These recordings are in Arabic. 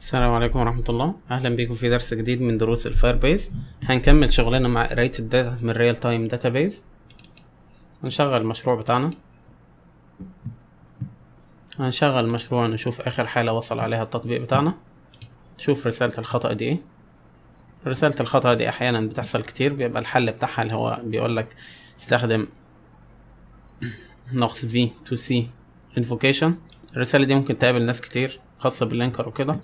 السلام عليكم ورحمة الله أهلا بيكم في درس جديد من دروس الفاير بيز هنكمل شغلنا مع قراية الداتا من ريال تايم بيز هنشغل المشروع بتاعنا هنشغل المشروع نشوف آخر حالة وصل عليها التطبيق بتاعنا نشوف رسالة الخطأ دي إيه رسالة الخطأ دي أحيانا بتحصل كتير بيبقى الحل بتاعها اللي هو بيقولك استخدم نقص v to c invocation الرسالة دي ممكن تقابل ناس كتير خاصة باللينكر وكده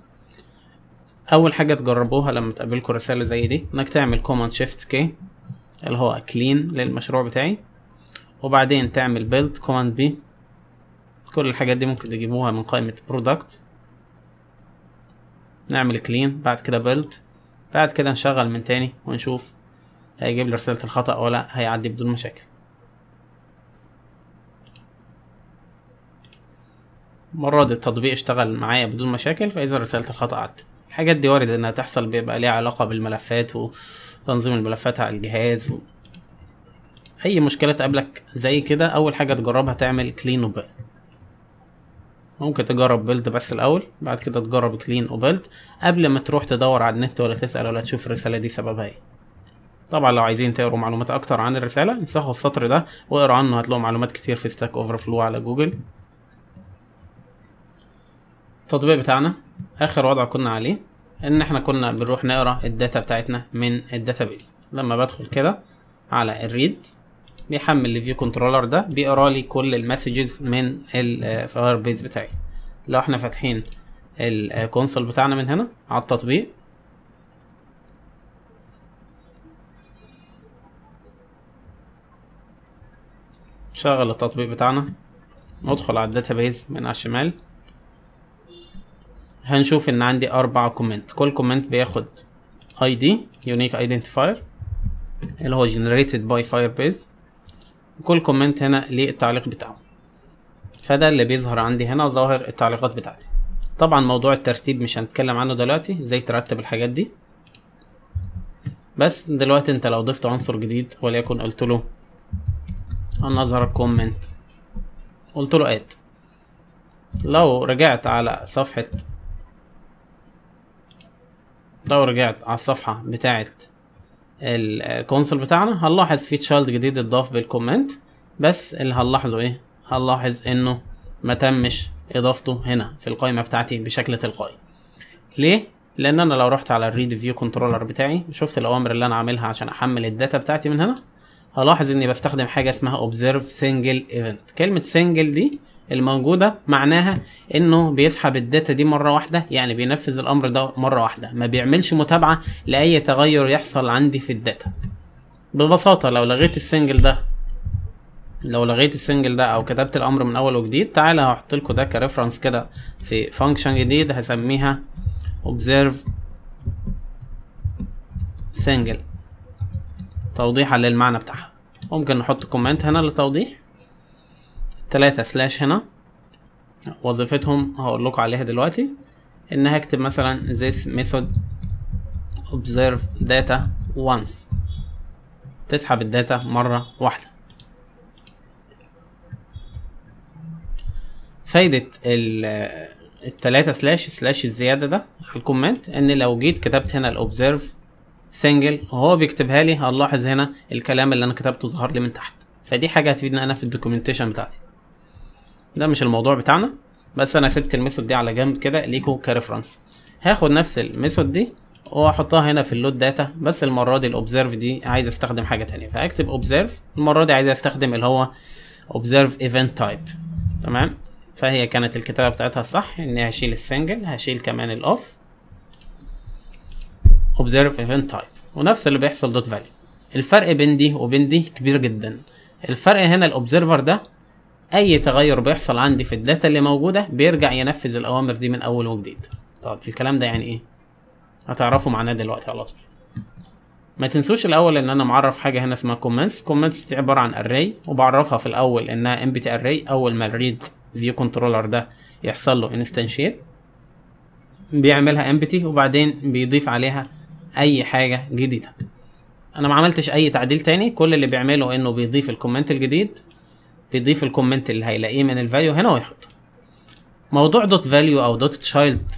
اول حاجه تجربوها لما تقابلكم رساله زي دي انك تعمل كوماند شيفت كي اللي هو كلين للمشروع بتاعي وبعدين تعمل بيلد كوماند بي كل الحاجات دي ممكن تجيبوها من قائمه برودكت نعمل كلين بعد كده بيلد بعد كده نشغل من تاني ونشوف هيجيب لي رساله الخطا ولا هيعدي بدون مشاكل مرة دي التطبيق اشتغل معايا بدون مشاكل فإذا رسالة الخطأ عدت الحاجات دي وارد انها تحصل بيبقى ليها علاقة بالملفات وتنظيم الملفات على الجهاز و... اي مشكلة تقابلك زي كده اول حاجة تجربها تعمل كلين وبيلد ممكن تجرب بيلد بس الاول بعد كده تجرب كلين وبيلد قبل ما تروح تدور على النت ولا تسأل ولا تشوف الرسالة دي سببها ايه طبعا لو عايزين تقروا معلومات اكتر عن الرسالة انسخوا السطر ده واقروا عنه هتلاقوا معلومات كتير في ستاك اوفر فلو على جوجل التطبيق بتاعنا اخر وضع كنا عليه ان احنا كنا بنروح نقرا الداتا بتاعتنا من الداتابيز لما بدخل كده على الريد بيحمل الفيو كنترولر ده بيقرا لي كل المسجز من الفاير بيز بتاعي لو احنا فاتحين الكونسول بتاعنا من هنا على التطبيق نشغل التطبيق بتاعنا ندخل على الداتابيز من على الشمال هنشوف ان عندي اربع كومنت كل كومنت بياخد اي دي يونيك ايدنتيفاير اللي هو generated by بيز كل كومنت هنا ليه التعليق بتاعه فده اللي بيظهر عندي هنا ظاهر التعليقات بتاعتي طبعا موضوع الترتيب مش هنتكلم عنه دلوقتي ازاي ترتب الحاجات دي بس دلوقتي انت لو ضفت عنصر جديد وليكن قلت له انا اظهر كومنت قلت له اد لو رجعت على صفحة لو رجعت على الصفحة بتاعة الكونسول بتاعنا هنلاحظ في تشايلد جديد اتضاف بالكومنت بس اللي هنلاحظه ايه هنلاحظ انه ما تمش اضافته هنا في القائمة بتاعتي بشكل تلقائي ليه لان انا لو رحت على الريد فيو كنترولر بتاعي شفت الاوامر اللي انا عاملها عشان احمل الداتا بتاعتي من هنا هلاحظ اني بستخدم حاجه اسمها observe single event كلمه single دي الموجوده معناها انه بيسحب الداتا دي مره واحده يعني بينفذ الامر ده مره واحده ما بيعملش متابعه لاي تغير يحصل عندي في الداتا ببساطه لو لغيت السنجل ده لو لغيت السنجل ده او كتبت الامر من اول وجديد تعالى هحط لكم ده كريفرنس كده في فانكشن جديد هسميها observe single توضيحا للمعنى بتاعها ممكن نحط كومنت هنا للتوضيح التلاتة سلاش هنا وظيفتهم هقول لكم عليها دلوقتي ان هكتب مثلا this method observe data once تسحب الداتا مرة واحدة فايدة التلاتة سلاش سلاش الزيادة ده على الكومنت ان لو جيت كتبت هنا الاوبزيرف سنجل وهو بيكتبها لي هنلاحظ هنا الكلام اللي انا كتبته ظهر لي من تحت فدي حاجه هتفيدني انا في الدوكيومنتيشن بتاعتي ده مش الموضوع بتاعنا بس انا سبت الميثود دي على جنب كده ليكو كريفرنس هاخد نفس الميثود دي واحطها هنا في اللود داتا بس المره دي الاوبزرف دي عايز استخدم حاجه ثانيه فاكتب اوبزرف المره دي عايز استخدم اللي هو اوبزرف ايفنت تايب تمام فهي كانت الكتابه بتاعتها الصح اني هشيل السنجل هشيل كمان الاوف observe event type ونفس اللي بيحصل دوت value الفرق بين دي وبين دي كبير جدا الفرق هنا الاوبزرفر ده اي تغير بيحصل عندي في الداتا اللي موجوده بيرجع ينفذ الاوامر دي من اول وجديد طب الكلام ده يعني ايه هتعرفوا معناه دلوقتي على طول ما تنسوش الاول ان انا معرف حاجه هنا اسمها comments comments دي عباره عن array وبعرفها في الاول انها mpt array اول ما الريد فيو كنترولر ده يحصل له instantiate بيعملها mpt وبعدين بيضيف عليها اي حاجه جديده انا ما عملتش اي تعديل تاني كل اللي بيعمله انه بيضيف الكومنت الجديد بيضيف الكومنت اللي هيلاقيه من الفاليو هنا ويحطه موضوع دوت فاليو او دوت تشايلد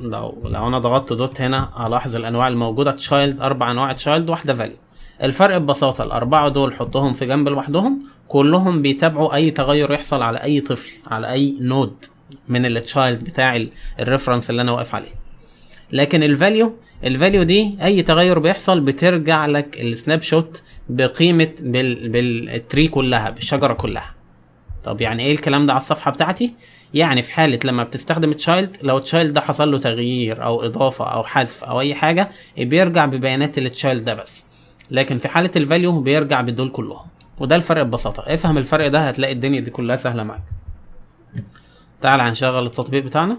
لو لو انا ضغطت دوت هنا هلاحظ الانواع الموجوده تشايلد اربع انواع تشايلد واحده فاليو الفرق ببساطه الاربعه دول حطهم في جنب لوحدهم كلهم بيتابعوا اي تغير يحصل على اي طفل على اي نود من التشايلد بتاع الريفرنس اللي انا واقف عليه لكن الفاليو الفاليو دي اي تغير بيحصل بترجع لك السناب شوت بقيمه بال... بالتري كلها بالشجره كلها طب يعني ايه الكلام ده على الصفحه بتاعتي يعني في حاله لما بتستخدم تشايلد لو تشايلد ده حصل له تغيير او اضافه او حذف او اي حاجه إيه بيرجع ببيانات التشايلد ده بس لكن في حاله الفاليو بيرجع بدول كلهم وده الفرق ببساطه افهم الفرق ده هتلاقي الدنيا دي كلها سهله معاك تعال هنشغل التطبيق بتاعنا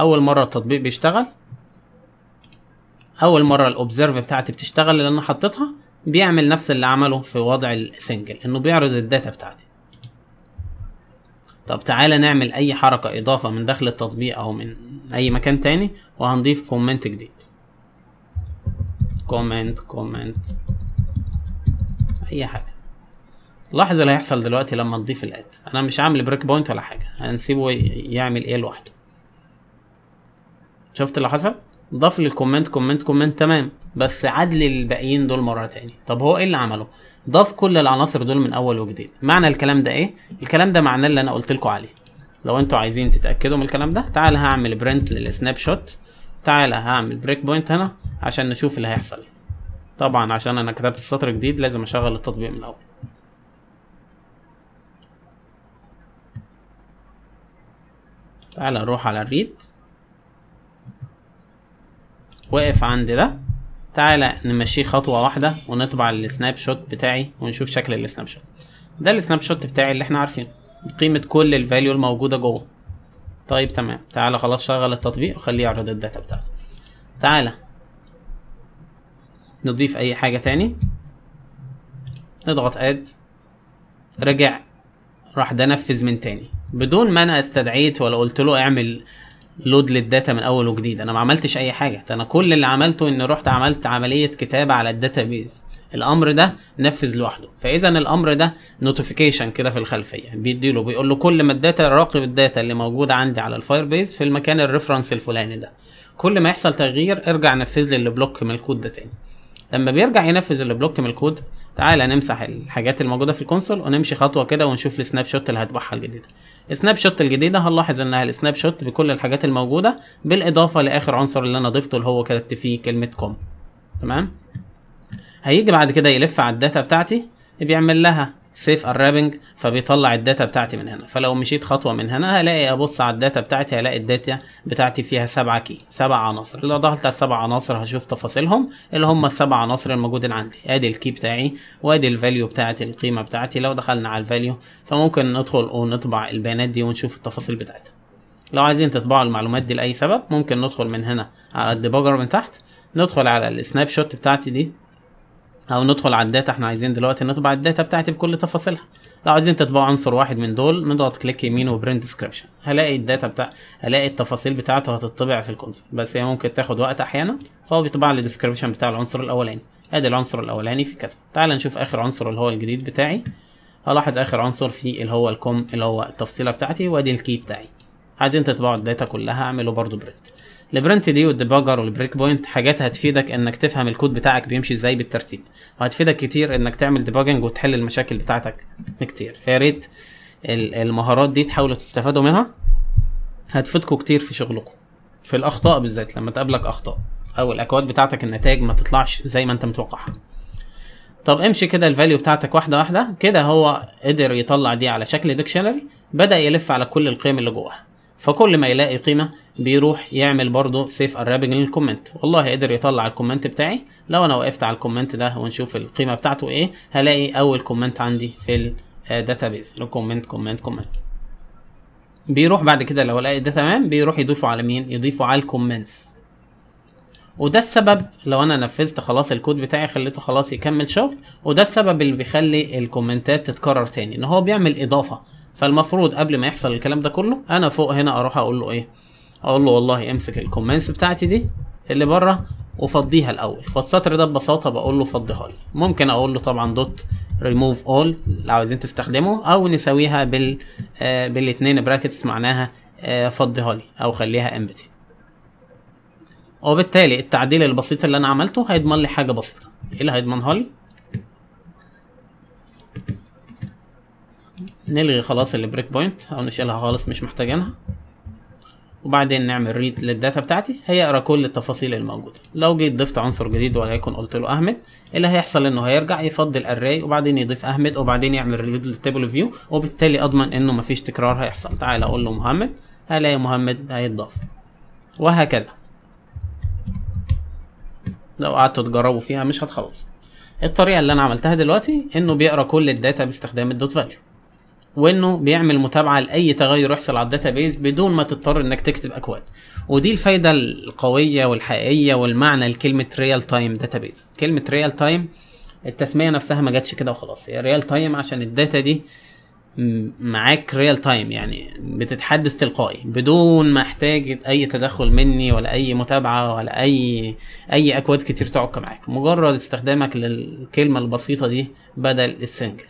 اول مره التطبيق بيشتغل اول مره الاوبزرف بتاعتي بتشتغل اللي انا حطيتها بيعمل نفس اللي عمله في وضع السنجل انه بيعرض الداتا بتاعتي طب تعالى نعمل اي حركة اضافة من داخل التطبيق او من اي مكان تاني وهنضيف كومنت جديد كومنت كومنت اي حاجة لاحظ اللي هيحصل دلوقتي لما نضيف الاد انا مش عامل بريك بوينت ولا حاجة هنسيبه يعمل ايه لوحده شفت اللي حصل ضاف لي الكومنت كومنت كومنت تمام بس عدل الباقيين دول مره تاني طب هو ايه اللي عمله ضاف كل العناصر دول من اول وجديد معنى الكلام ده ايه الكلام ده معناه اللي انا قلت لكم عليه لو انتوا عايزين تتاكدوا من الكلام ده تعال هعمل برنت للسناب شوت تعال هعمل بريك بوينت هنا عشان نشوف اللي هيحصل طبعا عشان انا كتبت سطر جديد لازم اشغل التطبيق من الاول تعال نروح على الريد واقف عند ده تعالى نمشيه خطوه واحده ونطبع السناب شوت بتاعي ونشوف شكل السناب شوت ده السناب شوت بتاعي اللي احنا عارفينه بقيمه كل الفاليو الموجوده جوه طيب تمام تعالى خلاص شغل التطبيق وخليه يعرض الداتا بتاعته تعالى نضيف اي حاجه تاني نضغط اد رجع راح ده نفذ من تاني بدون ما انا استدعيت ولا قلت له اعمل لود للداتا من اول وجديد انا ما عملتش اي حاجه انا كل اللي عملته اني رحت عملت عمليه كتابه على الداتابيز الامر ده نفذ لوحده فاذا الامر ده نوتيفيكيشن كده في الخلفيه بيديله بيقول له كل ما الداتا راقب الداتا اللي موجوده عندي على الفاير بيز في المكان الريفرنس الفلاني ده كل ما يحصل تغيير ارجع نفذ لي البلوك من الكود ده تاني لما بيرجع ينفذ البلوك من الكود تعالى نمسح الحاجات الموجوده في الكونسول ونمشي خطوه كده ونشوف السناب شوت اللي هتبعها الجديده السناب شوت الجديده هنلاحظ انها السناب شوت بكل الحاجات الموجوده بالاضافه لاخر عنصر اللي انا ضفته اللي هو كتبت فيه كلمه كوم تمام هيجي بعد كده يلف على الداتا بتاعتي بيعمل لها سيف الرابنج فبيطلع الداتا بتاعتي من هنا فلو مشيت خطوه من هنا هلاقي ابص على الداتا بتاعتي هلاقي الداتا بتاعتي فيها سبعة كي سبع عناصر لو ضغطت على السبع عناصر هشوف تفاصيلهم اللي هم السبع عناصر الموجودين عندي ادي الكي بتاعي وادي الفاليو بتاعتي القيمه بتاعتي لو دخلنا على الفاليو فممكن ندخل ونطبع البيانات دي ونشوف التفاصيل بتاعتها لو عايزين تطبعوا المعلومات دي لاي سبب ممكن ندخل من هنا على الديبوجر من تحت ندخل على السناب شوت بتاعتي دي او ندخل على الداتا احنا عايزين دلوقتي نطبع الداتا بتاعتي بكل تفاصيلها لو عايزين تطبعوا عنصر واحد من دول نضغط كليك يمين وبرنت ديسكريبشن هلاقي الداتا بتاع هلاقي التفاصيل بتاعته هتطبع في الكونسول بس هي ممكن تاخد وقت احيانا فهو بيطبع لي الديسكريبشن بتاع العنصر الاولاني ادي العنصر الاولاني في كذا تعال نشوف اخر عنصر اللي هو الجديد بتاعي هلاحظ اخر عنصر في اللي هو الكوم اللي هو التفصيله بتاعتي وادي الكي بتاعي عايزين تطبعوا الداتا كلها اعملوا برضو برنت البرنت دي والديباجر والبريك بوينت حاجات هتفيدك انك تفهم الكود بتاعك بيمشي ازاي بالترتيب وهتفيدك كتير انك تعمل ديباجنج وتحل المشاكل بتاعتك كتير فيا ريت المهارات دي تحاولوا تستفادوا منها هتفيدكم كتير في شغلكم في الاخطاء بالذات لما تقابلك اخطاء او الاكواد بتاعتك النتائج ما تطلعش زي ما انت متوقعها طب امشي كده الفاليو بتاعتك واحده واحده كده هو قدر يطلع دي على شكل ديكشنري بدا يلف على كل القيم اللي جواها فكل ما يلاقي قيمه بيروح يعمل برضو سيف ارابنج للكومنت والله قدر يطلع الكومنت بتاعي لو انا وقفت على الكومنت ده ونشوف القيمه بتاعته ايه هلاقي اول كومنت عندي في الداتابيز كومنت كومنت كومنت بيروح بعد كده لو لقيت ده تمام بيروح يضيفه على مين يضيفه على الكومنتس وده السبب لو انا نفذت خلاص الكود بتاعي خليته خلاص يكمل شغل وده السبب اللي بيخلي الكومنتات تتكرر تاني ان هو بيعمل اضافه فالمفروض قبل ما يحصل الكلام ده كله انا فوق هنا اروح اقول له ايه اقول له والله امسك الكومنتس بتاعتي دي اللي بره وفضيها الاول فالسطر ده ببساطه بقول له فضيها لي ممكن اقول له طبعا دوت ريموف اول لو عايزين تستخدمه او نساويها بال آه، بالاثنين براكتس معناها آه، فضيها لي او خليها امبتي وبالتالي التعديل البسيط اللي انا عملته هيضمن لي حاجه بسيطه ايه اللي هيضمنها لي نلغي خلاص البريك بوينت او نشيلها خالص مش محتاجينها وبعدين نعمل ريد للداتا بتاعتي هيقرا كل التفاصيل الموجوده لو جيت ضفت عنصر جديد وليكن قلت له احمد اللي هيحصل انه هيرجع يفضي الاري وبعدين يضيف احمد وبعدين يعمل ريد للتابل فيو وبالتالي اضمن انه مفيش تكرار هيحصل تعال اقول له محمد هلاقي محمد هيتضاف وهكذا لو قعدتوا تجربوا فيها مش هتخلص الطريقه اللي انا عملتها دلوقتي انه بيقرا كل الداتا باستخدام الدوت فاليو وانه بيعمل متابعه لاي تغير يحصل على الداتا بيز بدون ما تضطر انك تكتب اكواد ودي الفايده القويه والحقيقيه والمعنى لكلمه ريال تايم بيز كلمه ريال تايم التسميه نفسها ما جاتش كده وخلاص هي ريال تايم عشان الداتا دي معاك ريال تايم يعني بتتحدث تلقائي بدون ما احتاج اي تدخل مني ولا اي متابعه ولا اي اي اكواد كتير تعك معاك مجرد استخدامك للكلمه البسيطه دي بدل السنجل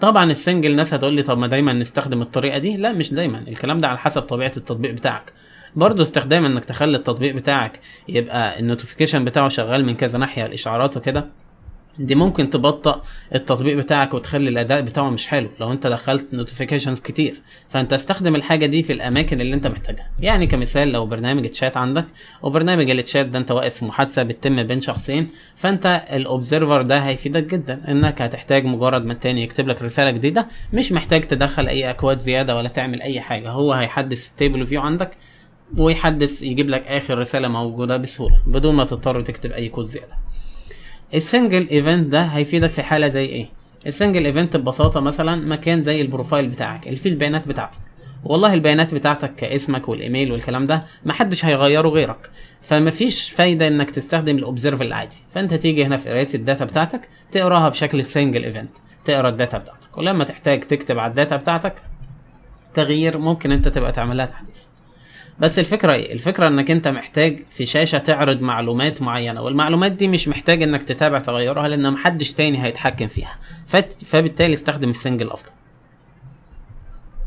طبعا السنجل ناس هتقول لي طب ما دايما نستخدم الطريقه دي لا مش دايما الكلام ده على حسب طبيعه التطبيق بتاعك برضه استخدام انك تخلي التطبيق بتاعك يبقى النوتيفيكيشن بتاعه شغال من كذا ناحيه الاشعارات وكده دي ممكن تبطأ التطبيق بتاعك وتخلي الاداء بتاعه مش حلو لو انت دخلت نوتيفيكيشنز كتير فانت استخدم الحاجه دي في الاماكن اللي انت محتاجها يعني كمثال لو برنامج الشات عندك وبرنامج الشات ده انت واقف في محادثه بتتم بين شخصين فانت الاوبزرفر ده هيفيدك جدا انك هتحتاج مجرد ما التاني يكتب لك رساله جديده مش محتاج تدخل اي اكواد زياده ولا تعمل اي حاجه هو هيحدث التيبل فيو عندك ويحدث يجيب لك اخر رساله موجوده بسهوله بدون ما تضطر تكتب اي كود زياده السنجل ايفنت ده هيفيدك في حاله زي ايه السنجل ايفنت ببساطه مثلا مكان زي البروفايل بتاعك اللي فيه البيانات بتاعتك والله البيانات بتاعتك كاسمك والايميل والكلام ده محدش هيغيره غيرك فمفيش فايده انك تستخدم الاوبزرف العادي فانت تيجي هنا في قرايه الداتا بتاعتك تقراها بشكل سنجل ايفنت تقرا الداتا بتاعتك ولما تحتاج تكتب على الداتا بتاعتك تغيير ممكن انت تبقى تعملها تحديث بس الفكره ايه الفكره انك انت محتاج في شاشه تعرض معلومات معينه والمعلومات دي مش محتاج انك تتابع تغيرها لان محدش تاني هيتحكم فيها فبالتالي استخدم السنجل افضل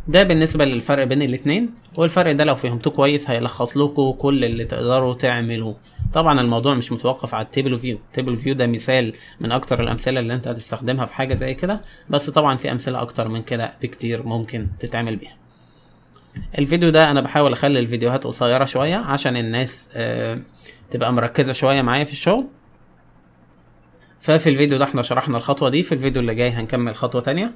ده بالنسبه للفرق بين الاثنين والفرق ده لو فهمتوه كويس هيلخص لكم كل اللي تقدروا تعملوه طبعا الموضوع مش متوقف على التيبل فيو التيبل فيو ده مثال من اكتر الامثله اللي انت هتستخدمها في حاجه زي كده بس طبعا في امثله اكتر من كده بكتير ممكن تتعمل بيها الفيديو ده انا بحاول اخلي الفيديوهات قصيره شويه عشان الناس آه، تبقى مركزه شويه معايا في الشغل ففي الفيديو ده احنا شرحنا الخطوه دي في الفيديو اللي جاي هنكمل خطوه تانية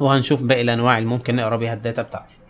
وهنشوف باقي الانواع اللي ممكن نقرا بيها الداتا بتاعتي